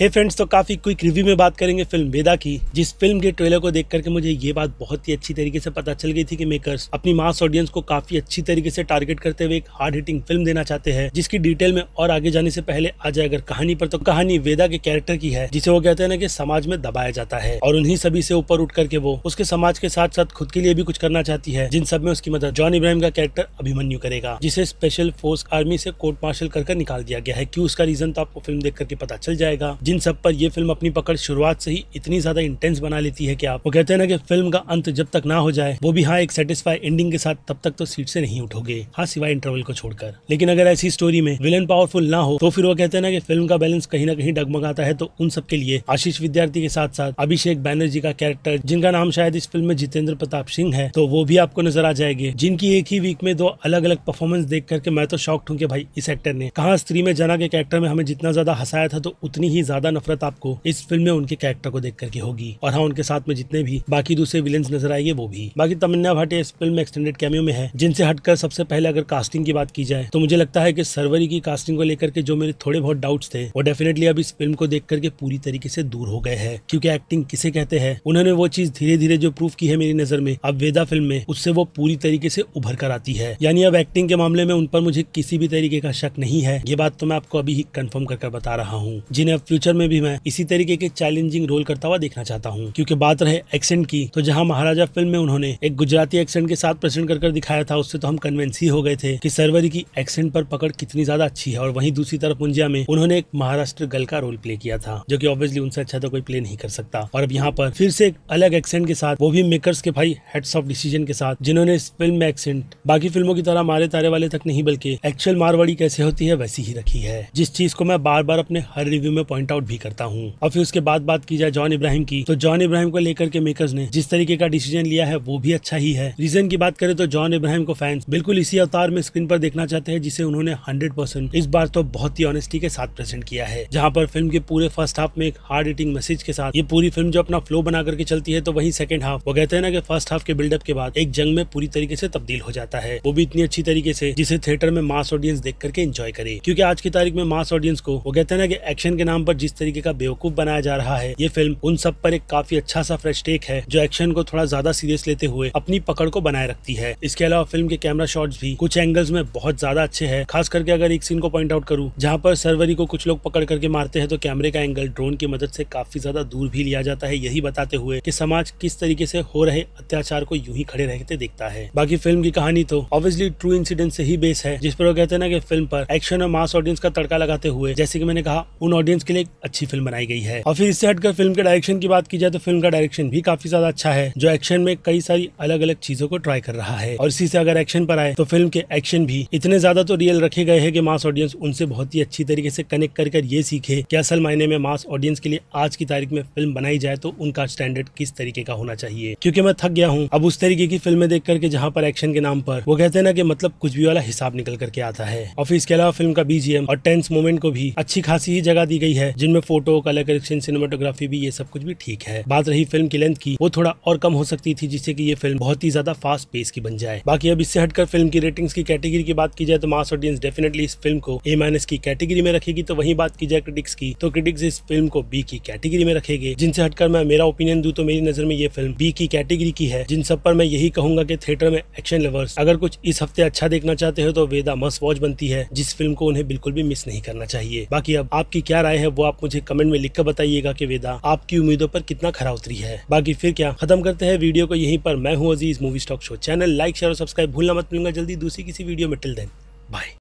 हे hey friends तो काफी quick review में बात करेंगे फिल्म वेदा की जिस फिल्म के ट्रेलर को देख करके मुझे ये बात बहुत ही अच्छी तरीके से पता चल गई थी कि मेकर्स अपनी मास ऑडियंस को काफी अच्छी तरीके से टारगेट करते हुए एक हार्ड हिटिंग फिल्म देना चाहते हैं जिसकी डिटेल में और आगे जाने से पहले आ जाए अगर कहानी पर तो कहानी वेदा के कैरेक्टर की है जिसे वो कहते हैं ना कि समाज में दबाया जाता है और उन्ही सभी से ऊपर उठ करके वो उसके समाज के साथ साथ खुद के लिए भी कुछ करना चाहती है जिन सब में उसकी मदद जॉन इब्राहिम का कैरेक्टर अभिमन्यु करेगा जिसे स्पेशल फोर्स आर्मी से कोर्ट मार्शल कर निकाल दिया गया है क्यूँ उसका रीजन तो आपको फिल्म देख करके पता चल जाएगा जिन सब पर यह फिल्म अपनी पकड़ शुरुआत से ही इतनी ज्यादा इंटेंस बना लेती है कि आप वो कहते हैं ना कि फिल्म का अंत जब तक ना हो जाए वो भी हाँ एक सेटिस्फाई एंडिंग के साथ तब तक तो सीट से नहीं उठोगे हाँ सिवाय इंटरवल को छोड़कर लेकिन अगर ऐसी स्टोरी में विलन पावरफुल ना हो तो फिर वो कहते हैं ना कि फिल्म का बैलेंस कहीं ना कहीं डगमगाता है तो उन सबके लिए आशीष विद्यार्थी के साथ साथ अभिषेक बैनर्जी का कैरेक्टर जिनका नाम शायद इस फिल्म में जितेंद्र प्रताप सिंह है तो वो भी आपको नजर आ जाएंगे जिनकी एक ही वीक में दो अलग अलग परफॉर्मेंस देख करके मैं तो शॉक्ट हूँ कि भाई इस एक्टर ने कहा स्त्री में जना के कैरेक्टर में हमें जितना ज्यादा हंसाया था तो उतनी ही ज्यादा ज्यादा नफरत आपको इस फिल्म में उनके कैरेक्टर को देख करके होगी और हाँ उनके साथ में जितने भी बाकी दूसरे विलेंस नजर आएंगे वो भी बाकी तमन्ना भाटिया इस फिल्म में एक्सटेंडेड कैमियो में है जिनसे हटकर सबसे पहले अगर कास्टिंग की बात की जाए तो मुझे लगता है कि सरवरी की कास्टिंग को लेकर के जो मेरे थोड़े बहुत डाउट्स थे वो डेफिनेटली अब इस फिल्म को देख करके पूरी तरीके से दूर हो गए हैं क्योंकि एक्टिंग किसे कहते हैं उन्होंने वो चीज धीरे धीरे जो प्रूफ की है मेरी नजर में अब वेदा फिल्म में उससे वो पूरी तरीके से उभर कर आती है यानी अब एक्टिंग के मामले में उन पर मुझे किसी भी तरीके का शक नहीं है ये बात तो मैं आपको अभी ही कंफर्म कर बता रहा हूँ जिन्हें अब फ्यूचर फ्यूचर में भी मैं इसी तरीके के चैलेंजिंग रोल करता हुआ देखना चाहता हूँ क्योंकि बात रहे एक्सेंट की तो जहाँ महाराजा फिल्म में उन्होंने एक गुजराती एक्सेंट के साथ प्रेजेंट कर, कर दिखाया था उससे तो हम कन्वेंस ही हो गए थे कि सरवरी की एक्सेंट पर पकड़ कितनी ज्यादा अच्छी है और वहीं दूसरी तरफ मुंजिया में उन्होंने एक महाराष्ट्र गल का रोल प्ले किया था जो कि ऑब्वियसली उनसे अच्छा तो कोई प्ले नहीं कर सकता और अब यहाँ पर फिर से एक अलग एक्सेंट के साथ वो भी मेकर्स के भाई हेड्स ऑफ डिसीजन के साथ जिन्होंने इस फिल्म में एक्सेंट बाकी फिल्मों की तरह मारे तारे वाले तक नहीं बल्कि एक्चुअल मारवाड़ी कैसे होती है वैसी ही रखी है जिस चीज को मैं बार बार अपने हर रिव्यू में पॉइंट आउट आउट भी करता हूँ और फिर उसके बाद बात की जाए जॉन इब्राहिम की तो जॉन इब्राहिम को लेकर के मेकर्स ने जिस तरीके का डिसीजन लिया है वो भी अच्छा ही है रीजन की बात करें तो जॉन इब्राहिम को फैंस बिल्कुल इसी अवतार में स्क्रीन पर देखना चाहते हैं जिसे उन्होंने हंड्रेड परसेंट इस बार तो बहुत ही ऑनेस्टी के साथ प्रेजेंट किया है जहाँ पर फिल्म के पूरे फर्स्ट हाफ में एक हार्ड एटिंग मैसेज के साथ ये पूरी फिल्म जो अपना फ्लो बना करके चलती है तो वही सेकंड हाफ वो कहते हैं ना कि फर्स्ट हाफ के बिल्डअप के बाद एक जंग में पूरी तरीके से तब्दील हो जाता है वो भी इतनी अच्छी तरीके से जिसे थिएटर में मास ऑडियंस देख करके एंजॉय करे क्योंकि आज की तारीख में मास ऑडियंस को वो कहते हैं ना कि एक्शन के नाम पर जिस तरीके का बेवकूफ बनाया जा रहा है ये फिल्म उन सब पर एक काफी अच्छा सा फ्रेश टेक है जो एक्शन को थोड़ा ज्यादा सीरियस लेते हुए अपनी पकड़ को बनाए रखती है इसके अलावा फिल्म के कैमरा शॉट्स भी कुछ एंगल्स में बहुत ज्यादा अच्छे है खास करके अगर एक सीन को पॉइंट आउट करूँ जहाँ पर सर्वरी को कुछ लोग पकड़ करके मारते हैं तो कैमरे का एंगल ड्रोन की मदद से काफी ज्यादा दूर भी लिया जाता है यही बताते हुए कि समाज किस तरीके से हो रहे अत्याचार को यूं ही खड़े रहते देखता है बाकी फिल्म की कहानी तो ऑब्वियसली ट्रू इंसिडेंट से ही बेस है जिस पर वो कहते हैं ना कि फिल्म पर एक्शन और मास ऑडियंस का तड़का लगाते हुए जैसे कि मैंने कहा उन ऑडियंस के लिए अच्छी फिल्म बनाई गई है और फिर इससे हटकर फिल्म के डायरेक्शन की बात की जाए तो फिल्म का डायरेक्शन भी काफी ज्यादा अच्छा है जो एक्शन में कई सारी अलग अलग चीजों को ट्राई कर रहा है और इसी से अगर एक्शन पर आए तो फिल्म के एक्शन भी इतने ज्यादा तो रियल रखे गए हैं कि मास ऑडियंस उनसे बहुत ही अच्छी तरीके से कनेक्ट कर कर ये सीखे कि असल मायने में मास ऑडियंस के लिए आज की तारीख में फिल्म बनाई जाए तो उनका स्टैंडर्ड किस तरीके का होना चाहिए क्योंकि मैं थक गया हूँ अब उस तरीके की फिल्में देख करके जहाँ पर एक्शन के नाम पर वो कहते हैं ना कि मतलब कुछ भी वाला हिसाब निकल करके आता है और फिर इसके अलावा फिल्म का बीजीएम और टेंस मोमेंट को भी अच्छी खासी ही जगह दी गई है जिनमें फोटो कलर करेक्शन सिनेमाटोग्राफी भी ये सब कुछ भी ठीक है बात रही फिल्म की लेंथ की वो थोड़ा और कम हो सकती थी जिससे की ये फिल्म बहुत ही ज्यादा फास्ट पेस की बन जाए बाकी अब इससे हटकर फिल्म की रेटिंग्स की कैटेगरी की बात की जाए तो मास ऑडियंस डेफिनेटली इस फिल्म को ए माइनस की कैटेगरी में रखेगी तो वही बात की जाए क्रिटिक्स की तो क्रिटिक्स इस फिल्म को बी की कैटेगरी में रखेगी जिनसे हटकर मैं मेरा ओपिनियन दू तो मेरी नजर में ये फिल्म बी की कैटेगरी की है जिन सब पर मैं यही कहूंगा कि थिएटर में एक्शन लवर्स अगर कुछ इस हफ्ते अच्छा देखना चाहते हो तो वेदा मस्ट वॉच बनती है जिस फिल्म को उन्हें बिल्कुल भी मिस नहीं करना चाहिए बाकी अब आपकी क्या राय है वो आप मुझे कमेंट में लिखकर बताइएगा कि वेदा आपकी उम्मीदों पर कितना खरा उतरी है बाकी फिर क्या खत्म करते हैं वीडियो को यहीं पर मैं हूँ Aziz movie stock show channel like share और सब्सक्राइब भूलना मत मिलूंगा जल्दी दूसरी किसी वीडियो में टिल देन बाय